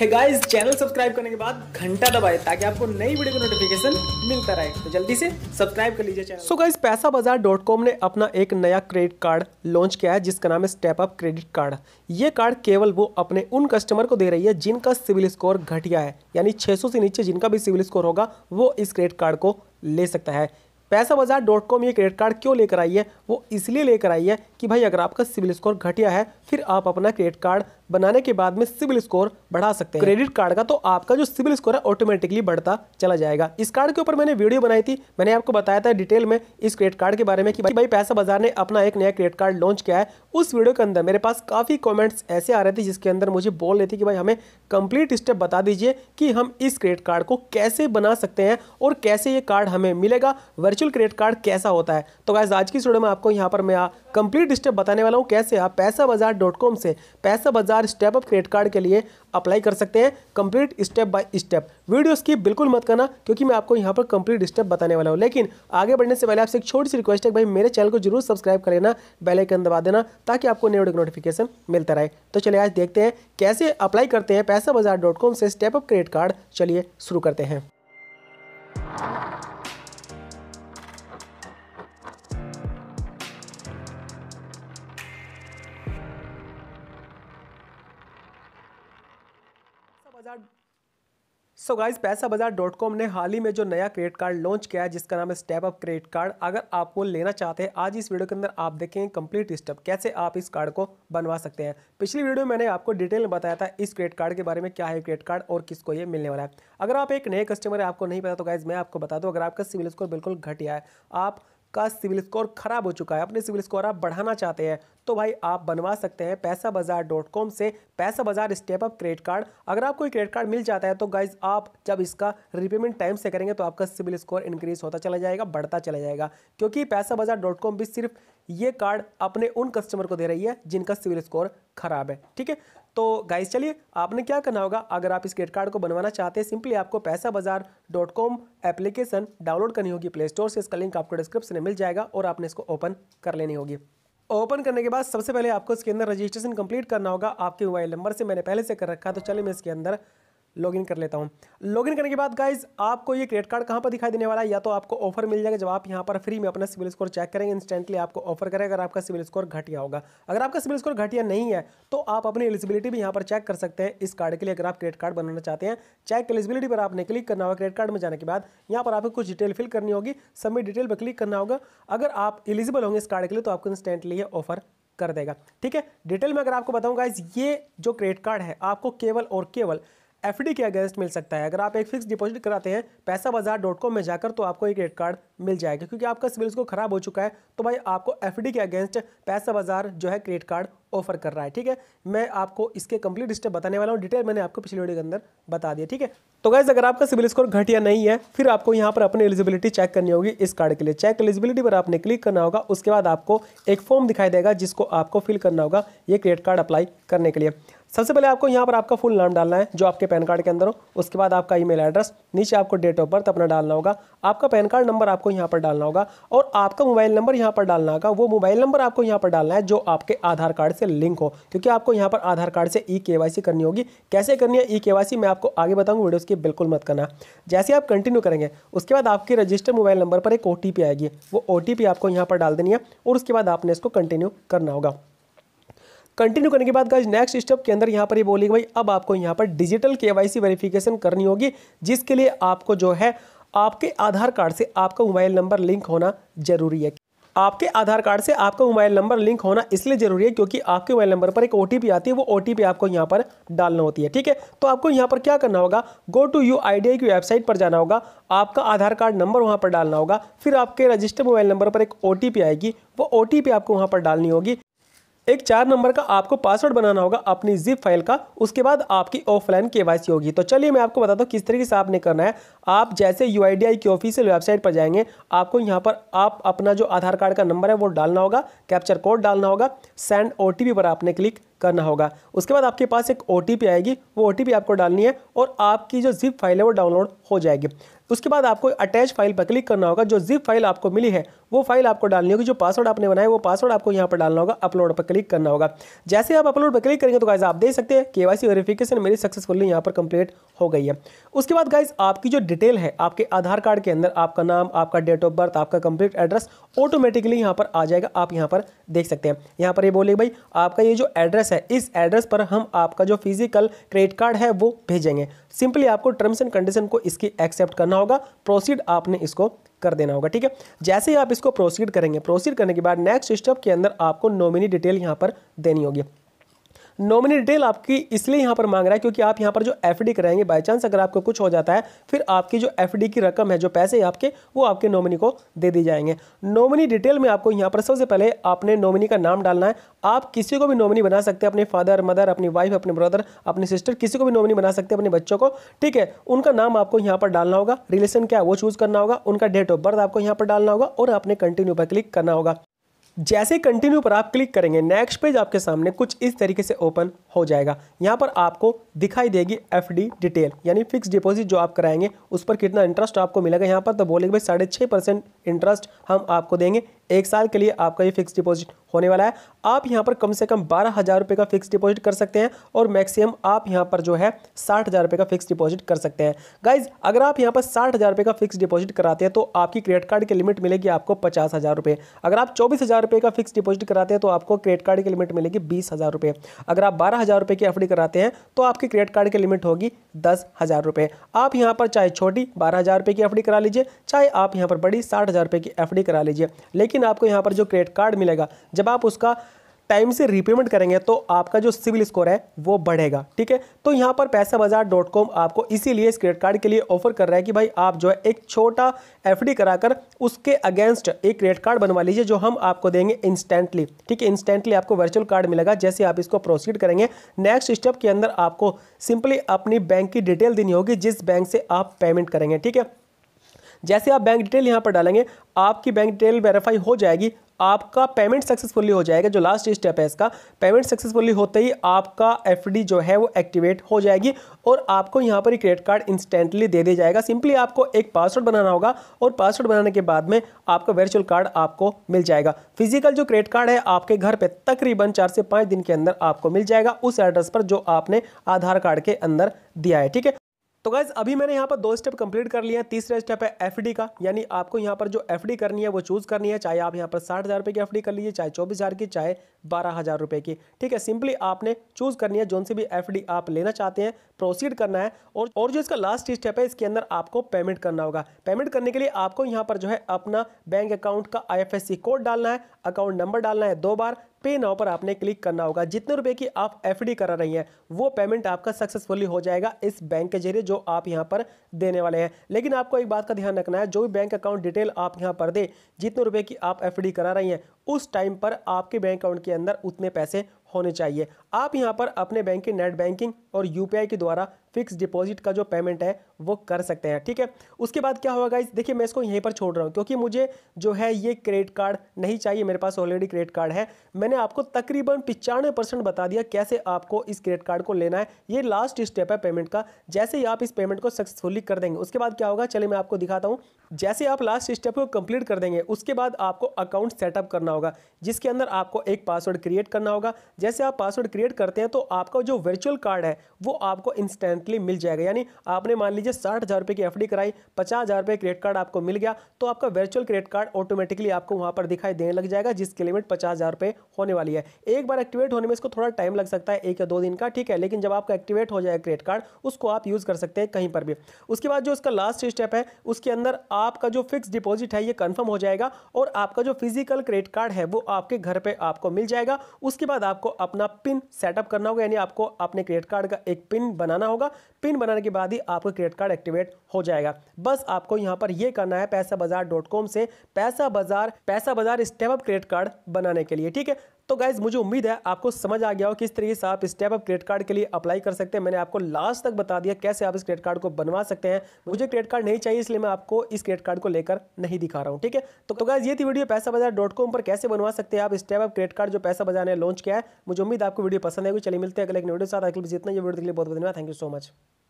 है guys channel subscribe करने के बाद घंटा दबाए ताकि आपको नई वीडियो का नोटिफिकेशन मिलता रहे तो जल्दी से सब्सक्राइब कर लीजिए चैनल सो गाइस पैसा बाजार डॉट कॉम ने अपना एक नया क्रेडिट कार्ड लॉन्च किया है जिसका नाम है स्टेप अप क्रेडिट कार्ड ये कार्ड केवल वो अपने उन कस्टमर को दे रही है जिनका सिविल स्कोर घटिया है यानी सौ से नीचे जिनका भी सिविल स्कोर होगा वो इस क्रेडिट कार्ड को ले सकता है पैसा बाजार डॉट कॉम ये क्रेडिट कार्ड क्यों लेकर आई है वो इसलिए लेकर आई है कि भाई अगर आपका सिविल स्कोर घटिया है फिर आप अपना क्रेडिट कार्ड बनाने के बाद में सिविल स्कोर बढ़ा सकते हैं क्रेडिट कार्ड का तो आपका जो सिविल स्कोर है ऑटोमेटिकली बढ़ता चला जाएगा इस कार्ड के ऊपर मैंने वीडियो बनाई थी मैंने आपको बताया था डिटेल में इस क्रेडिट कार्ड के बारे में कि भाई पैसा बाजार ने अपना एक नया क्रेडिट कार्ड लॉन्च किया है उस वीडियो के अंदर मेरे पास काफ़ी कॉमेंट्स ऐसे आ रहे थे जिसके अंदर मुझे बोल रहे थे कि भाई हमें कंप्लीट स्टेप बता दीजिए कि हम इस क्रेडिट कार्ड को कैसे बना सकते हैं और कैसे ये कार्ड हमें मिलेगा वर्चुअल क्रेडिट कार्ड कैसा होता है तो गैस आज की स्टूडियो में आपको यहाँ पर मैं कंप्लीट स्टेप बताने वाला हूँ कैसे आप पैसा बाजार से पैसा बाजार आर स्टेप आप क्रेडिट कार्ड के लिए अप्लाई कर सकते हैं complete step by step video की बिल्कुल मत करना क्योंकि मैं आपको यहाँ पर कंप्लीट स्टेप बताने वाला हूँ लेकिन आगे बढ़ने से पहले आपसे एक छोटी सी रिक्वेस्ट है भाई मेरे चैनल को जरूर सब्सक्राइब कर लेना बेलाइकन दबा देना ताकि आपको न्यू नोटिफिकेशन मिलता रहे तो चलिए आज देखते हैं कैसे अप्लाई करते हैं पैसा से स्टेप अप क्रेडिट कार्ड चलिए शुरू करते हैं सो गाइज पैसा बाजार डॉट कॉम ने हाल ही में जो नया क्रेडिट कार्ड लॉन्च किया है जिसका नाम है स्टेप अप क्रेडिट कार्ड अगर आप वो लेना चाहते हैं आज इस वीडियो के अंदर आप देखेंगे कंप्लीट स्टेप कैसे आप इस कार्ड को बनवा सकते हैं पिछली वीडियो में मैंने आपको डिटेल में बताया था इस क्रेडिट कार्ड के बारे में क्या है क्रेडिट कार्ड और किसको ये मिलने वाला है अगर आप एक नए कस्टमर है आपको नहीं पता तो गाइज मैं आपको बता दूँ अगर आपका सिविल स्कोर बिल्कुल घटिया है आप का सिविल स्कोर खराब हो चुका है अपने सिविल स्कोर आप बढ़ाना चाहते हैं तो भाई आप बनवा सकते हैं पैसा बाजार डॉट कॉम से पैसा बाजार स्टेप अप क्रेडिट कार्ड अगर आपको क्रेडिट कार्ड मिल जाता है तो गाइज आप जब इसका रिपेमेंट टाइम से करेंगे तो आपका सिविल स्कोर इंक्रीज होता चला जाएगा बढ़ता चला जाएगा क्योंकि पैसा बाजार डॉट कॉम भी सिर्फ ये कार्ड अपने उन कस्टमर को दे रही है जिनका सिविल स्कोर खराब है ठीक है तो गाइस चलिए आपने क्या करना होगा अगर आप इस क्रेडिट कार्ड को बनवाना चाहते हैं सिंपली आपको पैसा Paisabazaar dot com application download करनी होगी प्ले स्टोर से इसका लिंक आपको डिस्क्रिप्शन में मिल जाएगा और आपने इसको ओपन कर लेनी होगी ओपन करने के बाद सबसे पहले आपको इसके अंदर रजिस्ट्रेशन कंप्लीट करना होगा आपके मोबाइल नंबर से मैंने पहले से कर रखा तो चलिए मैं इसके अंदर लॉगिन कर लेता हूँ लॉगिन करने के बाद गाइज आपको ये क्रेडिट कार्ड कहाँ पर दिखाई देने वाला है या तो आपको ऑफर मिल जाएगा जब आप यहाँ पर फ्री में अपना सिविल स्कोर चेक करेंगे इंस्टेंटली आपको ऑफर करेगा अगर आपका सिविल स्कोर घटिया होगा अगर आपका सिविल स्कोर घटिया नहीं है तो आप अपनी एलिजिबिलिटी भी यहाँ पर चेक कर सकते हैं इस कार्ड के लिए अगर आप क्रेडिट कार्ड बनाना चाहते हैं चेक एलिजिबिलिटी पर आपने क्लिक करना होगा क्रेडिट कार्ड में जाने के बाद यहाँ पर आपको कुछ डिटेल फिल करनी होगी सबमिट डिटेल पर क्लिक करना होगा अगर आप एलिजिबल होंगे इस कार्ड के लिए तो आपको इंस्टेंटली ऑफर कर देगा ठीक है डिटेल में अगर आपको बताऊंगा ये जो क्रेडिट कार्ड है आपको केवल और केवल एफ के अगेंस्ट मिल सकता है अगर आप एक फिक्स डिपॉजिट कराते हैं पैसा बाजार डॉट कॉम में जाकर तो आपको एक क्रेडिट कार्ड मिल जाएगा क्योंकि आपका सिविल स्कोर खराब हो चुका है तो भाई आपको एफ के अगेंस्ट पैसा बाजार जो है क्रेडिट कार्ड ऑफर कर रहा है ठीक है मैं आपको इसके कंप्लीट स्टेप बताने वाला हूँ डिटेल मैंने आपको पिछले वीडियो के अंदर बता दिया ठीक है तो गैस अगर आपका सिविल स्कोर घटिया नहीं है फिर आपको यहाँ पर अपनी एलिजिबिलिटी चेक करनी होगी इस कार्ड के लिए चेक एलिजिबिलिटी पर आपने क्लिक करना होगा उसके बाद आपको एक फॉर्म दिखाई देगा जिसको आपको फिल करना होगा ये क्रेडिट कार्ड अप्लाई करने के लिए सबसे पहले आपको यहाँ पर आपका फुल नाम डालना है जो आपके पैन कार्ड के अंदर हो उसके बाद आपका ईमेल एड्रेस नीचे आपको डेट ऑफ बर्थ अपना डालना होगा आपका पैन कार्ड नंबर आपको यहाँ पर डालना होगा और आपका मोबाइल नंबर यहाँ पर डालना होगा वो मोबाइल नंबर आपको यहाँ पर डालना है जो आपके आधार कार्ड से लिंक हो क्योंकि आपको यहाँ पर आधार कार्ड से ई के करनी होगी कैसे करनी है ई के मैं आपको आगे बताऊँगा वीडियो उसकी बिल्कुल मत करना जैसे आप कंटिन्यू करेंगे उसके बाद आपके रजिस्टर मोबाइल नंबर पर एक ओ आएगी वो ओ आपको यहाँ पर डाल देनी है और उसके बाद आपने इसको कंटिन्यू करना होगा कंटिन्यू करने के बाद गाइज नेक्स्ट स्टेप के अंदर यहाँ पर ये बोलेगी भाई अब आपको यहाँ पर डिजिटल के वेरिफिकेशन करनी होगी जिसके लिए आपको जो है आपके आधार कार्ड से आपका मोबाइल नंबर लिंक होना जरूरी है आपके आधार कार्ड से आपका मोबाइल नंबर लिंक होना इसलिए जरूरी है क्योंकि आपके मोबाइल नंबर पर एक ओ आती है वो ओ आपको यहाँ पर डालना होती है ठीक है तो आपको यहाँ पर क्या करना होगा गो टू यू आई की वेबसाइट पर जाना होगा आपका आधार कार्ड नंबर वहाँ पर डालना होगा फिर आपके रजिस्टर्ड मोबाइल नंबर पर एक ओ आएगी वो ओ आपको वहाँ पर डालनी होगी एक चार नंबर का आपको पासवर्ड बनाना होगा अपनी जिप फाइल का उसके बाद आपकी ऑफलाइन केवाईसी होगी तो चलिए मैं आपको बताता हूँ किस तरीके से आपने करना है आप जैसे यू की ऑफिशियल वेबसाइट पर जाएंगे आपको यहाँ पर आप अपना जो आधार कार्ड का नंबर है वो डालना होगा कैप्चर कोड डालना होगा सेंड ओ पर आपने क्लिक करना होगा उसके बाद आपके पास एक ओ आएगी वो ओ आपको डालनी है और आपकी जो जिप फाइल है वो डाउनलोड हो जाएगी उसके बाद आपको अटैच फाइल पर क्लिक करना होगा जो जिप फाइल आपको मिली है वो फाइल आपको डालनी होगी जो पासवर्ड आपने बनाया वो पासवर्ड आपको यहाँ पर डालना होगा अपलोड पर क्लिक करना होगा जैसे आप अपलोड पर क्लिक करेंगे तो गाइज आप देख सकते हैं के वाई वेरिफिकेशन मेरी सक्सेसफुली यहाँ पर कंप्लीट हो गई है उसके बाद गाइज आपकी जो डिटेल है आपके आधार कार्ड के अंदर आपका नाम आपका डेट ऑफ बर्थ आपका कंप्लीट एड्रेस ऑटोमेटिकली यहाँ पर आ जाएगा आप यहाँ पर देख सकते हैं यहाँ पर ये बोले भाई आपका ये जो एड्रेस है इस एड्रेस पर हम आपका जो फिजिकल क्रेडिट कार्ड है वो भेजेंगे सिंपली आपको टर्म्स एंड कंडीशन को इसकी एक्सेप्ट करना होगा प्रोसीड आपने इसको कर देना होगा ठीक है जैसे ही आप इसको प्रोसीड करेंगे प्रोसीड करने के बाद नेक्स्ट स्टेप के अंदर आपको नॉमिनी डिटेल यहाँ पर देनी होगी नॉमिनी डिटेल आपकी इसलिए यहाँ पर मांग रहा है क्योंकि आप यहाँ पर जो एफ कराएंगे बाई चांस अगर आपको कुछ हो जाता है फिर आपकी जो एफ की रकम है जो पैसे आपके वो आपके नॉमिनी को दे दी जाएंगे नॉमिनी डिटेल में आपको यहाँ पर सबसे पहले आपने नॉमिनी का नाम डालना है आप किसी को भी नॉमिनी बना सकते हैं अपने फादर मदर अपनी वाइफ अपने ब्रदर अपनी सिस्टर किसी को भी नॉमिनी बना सकते हैं अपने बच्चों को ठीक है उनका नाम आपको यहाँ पर डालना होगा रिलेशन क्या है वो चूज़ करना होगा उनका डेट ऑफ बर्थ आपको यहाँ पर डालना होगा और आपने कंटिन्यू पर क्लिक करना होगा जैसे कंटिन्यू पर आप क्लिक करेंगे नेक्स्ट पेज आपके सामने कुछ इस तरीके से ओपन हो जाएगा यहाँ पर आपको दिखाई देगी एफ डिटेल यानी फिक्स डिपॉजिट जो आप कराएंगे उस पर कितना इंटरेस्ट आपको मिलेगा यहाँ पर तो बोलेंगे भाई साढ़े छः परसेंट इंटरेस्ट हम आपको देंगे एक साल के लिए आपका ये फिक्स डिपॉजिट होने वाला है आप यहाँ पर कम से कम बारह हज़ार रुपये का फिक्स डिपॉजिट कर सकते हैं और मैक्सिमम आप यहाँ पर जो है साठ हज़ार रुपये का फिक्स डिपॉजिट कर सकते हैं गाइज अगर आप यहाँ पर साठ हज़ार रुपये का फिक्स डिपॉजिट कराते हैं तो आपकी क्रेडिट कार्ड की लिमिट मिलेगी आपको पचास हज़ार रुपये अगर आप चौबीस हज़ार रुपये का फिक्स डिपॉजिट कराते हैं तो आपको क्रेडिट कार्ड की लिमिट मिलेगी बीस हज़ार रुपये अगर आप बारह हज़ार रुपये की एफ डी कराते हैं तो आपकी क्रेडिट कार्ड की लिमिट होगी दस हज़ार रुपये आप यहाँ पर चाहे छोटी बारह हज़ार रुपये की एफ डी करा लीजिए चाहे आप यहाँ पर बड़ी साठ हज़ार रुपये की एफ करा लीजिए लेकिन आपको यहाँ पर जो क्रेडिट कार्ड मिलेगा जब आप उसका टाइम से रीपेमेंट करेंगे तो आपका जो सिविल स्कोर है वो बढ़ेगा ठीक है तो यहाँ पर पैसा बाजार डॉट कॉम आपको इसीलिए इस क्रेडिट कार्ड के लिए ऑफर कर रहा है कि भाई आप जो है एक छोटा एफडी कराकर उसके अगेंस्ट एक क्रेडिट कार्ड बनवा लीजिए जो हम आपको देंगे इंस्टेंटली ठीक है इंस्टेंटली आपको वर्चुअल कार्ड मिलेगा जैसे आप इसको प्रोसीड करेंगे नेक्स्ट स्टेप के अंदर आपको सिंपली अपनी बैंक की डिटेल देनी होगी जिस बैंक से आप पेमेंट करेंगे ठीक है जैसे आप बैंक डिटेल यहाँ पर डालेंगे आपकी बैंक डिटेल वेरीफाई हो जाएगी आपका पेमेंट सक्सेसफुली हो जाएगा जो लास्ट स्टेप है इसका पेमेंट सक्सेसफुली होते ही आपका एफ जो है वो एक्टिवेट हो जाएगी और आपको यहाँ पर क्रेडिट कार्ड इंस्टेंटली दे दिया जाएगा सिंपली आपको एक पासवर्ड बनाना होगा और पासवर्ड बनाने के बाद में आपका वर्चुअल कार्ड आपको मिल जाएगा फिजिकल जो क्रेडिट कार्ड है आपके घर पर तकरीबन चार से पाँच दिन के अंदर आपको मिल जाएगा उस एड्रेस पर जो आपने आधार कार्ड के अंदर दिया है ठीक है तो गैस अभी मैंने यहाँ पर दो स्टेप कंप्लीट कर लिया है तीसरा स्टेप है एफडी का यानी आपको यहाँ पर जो एफडी करनी है वो चूज़ करनी है चाहे आप यहाँ पर साठ हज़ार रुपये की एफडी कर लीजिए चाहे चौबीस हज़ार की चाहे बारह हज़ार रुपये की ठीक है सिंपली आपने चूज़ करनी है जो सी भी एफडी आप लेना चाहते हैं प्रोसीड करना है और और जो इसका लास्ट स्टेप है इसके अंदर आपको पेमेंट करना होगा पेमेंट करने के लिए आपको यहाँ पर जो है अपना बैंक अकाउंट का आई कोड डालना है अकाउंट नंबर डालना है दो बार पे नाउ पर आपने क्लिक करना होगा जितने रुपए की आप एफ करा रही हैं वो पेमेंट आपका सक्सेसफुली हो जाएगा इस बैंक के जरिए जो आप यहाँ पर देने वाले हैं लेकिन आपको एक बात का ध्यान रखना है जो भी बैंक अकाउंट डिटेल आप यहाँ पर दे जितने रुपए की आप एफ करा रही हैं उस टाइम पर आपके बैंक अकाउंट के अंदर उतने पैसे होने चाहिए आप यहाँ पर अपने बैंक की नेट बैंकिंग और यूपीआई के द्वारा फिक्स डिपॉजिट का जो पेमेंट है वो कर सकते हैं ठीक है उसके बाद क्या होगा इस देखिए मैं इसको यहीं पर छोड़ रहा हूँ क्योंकि मुझे जो है ये क्रेडिट कार्ड नहीं चाहिए मेरे पास ऑलरेडी क्रेडिट कार्ड है मैंने आपको तकरीबन पिचानवे परसेंट बता दिया कैसे आपको इस क्रेडिट कार्ड को लेना है ये लास्ट स्टेप है पेमेंट का जैसे ही आप इस पेमेंट को सक्सेसफुली कर देंगे उसके बाद क्या होगा चले मैं आपको दिखाता हूँ जैसे आप लास्ट स्टेप को कंप्लीट कर देंगे उसके बाद आपको अकाउंट सेटअप करना होगा जिसके अंदर आपको एक पासवर्ड क्रिएट करना होगा जैसे आप पासवर्ड क्रिएट करते हैं तो आपका जो वर्चुअल कार्ड है वो आपको इंस्टेंटली मिल जाएगा यानी आपने मान लीजिए साठ हज़ार रुपये की एफ कराई पचास हज़ार रुपये क्रेडिट कार्ड आपको मिल गया तो आपका वर्चुअल क्रेडिट कार्ड ऑटोमेटिकली आपको वहाँ पर दिखाई देने लग जाएगा जिसकी लिमिट पचास हज़ार रुपये होने वाली है एक बार एक्टिवेट होने में इसको थोड़ा टाइम लग सकता है एक या दो दिन का ठीक है लेकिन जब आपका एक्टिवेट हो जाएगा क्रेडिट कार्ड उसको आप यूज़ कर सकते हैं कहीं पर भी उसके बाद जो उसका लास्ट स्टेप है उसके अंदर आपका जो फिक्स डिपॉजिट है ये कन्फर्म हो जाएगा और आपका जो फिजिकल क्रेडिट कार्ड है वो आपके घर पर आपको मिल जाएगा उसके बाद आपको आपको अपना पिन सेटअप करना होगा यानी आपको अपने क्रेडिट कार्ड का एक पिन बनाना होगा पिन बनाने के बाद ही आपका क्रेडिट कार्ड एक्टिवेट हो जाएगा बस आपको यहाँ पर यह करना है पैसा बाजार डॉट कॉम से पैसा बाजार पैसा बाजार स्टेप अप क्रेडिट कार्ड बनाने के लिए ठीक है तो गाइज मुझे उम्मीद है आपको समझ आ गया हो किस तरीके से आप स्टेप अप क्रेडिट कार्ड के लिए अप्लाई कर सकते हैं मैंने आपको लास्ट तक बता दिया कैसे आप इस क्रेडिट कार्ड को बनवा सकते हैं मुझे क्रेडिट कार्ड नहीं चाहिए इसलिए मैं आपको इस क्रेडिट कार्ड को लेकर नहीं दिखा रहा हूँ ठीक है तो, तो गाइज ये थी वीडियो पैसा बाजार डॉट कॉम पर कैसे बनवा सकते हैं आप स्टेप अप क्रेडिट कार्ड जो पैसा बाजार ने लॉन्च किया है मुझे उम्मीद आपको वीडियो पसंद है चलिए मिलते हैं अगले एक वीडियो साथ अगले जितना ये वीडियो के लिए बहुत बहुत धन्यवाद थैंक यू सो मच